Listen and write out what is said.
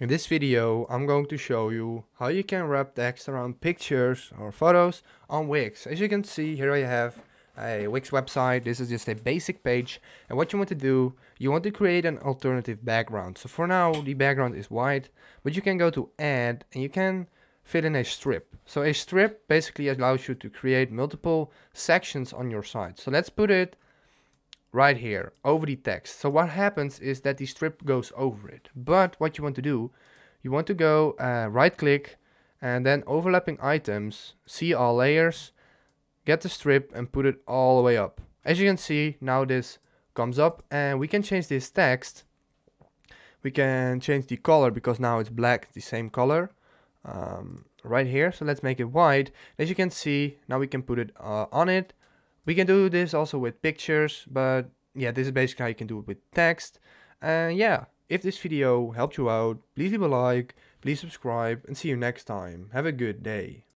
In this video I'm going to show you how you can wrap text around pictures or photos on Wix. As you can see here I have a Wix website, this is just a basic page and what you want to do, you want to create an alternative background. So for now the background is white but you can go to add and you can fit in a strip. So a strip basically allows you to create multiple sections on your site. So let's put it right here over the text. So what happens is that the strip goes over it. But what you want to do, you want to go uh, right click and then overlapping items, see all layers, get the strip and put it all the way up. As you can see, now this comes up and we can change this text. We can change the color because now it's black, the same color. Um, right here, so let's make it white. As you can see, now we can put it uh, on it we can do this also with pictures, but yeah, this is basically how you can do it with text. And yeah, if this video helped you out, please leave a like, please subscribe, and see you next time. Have a good day.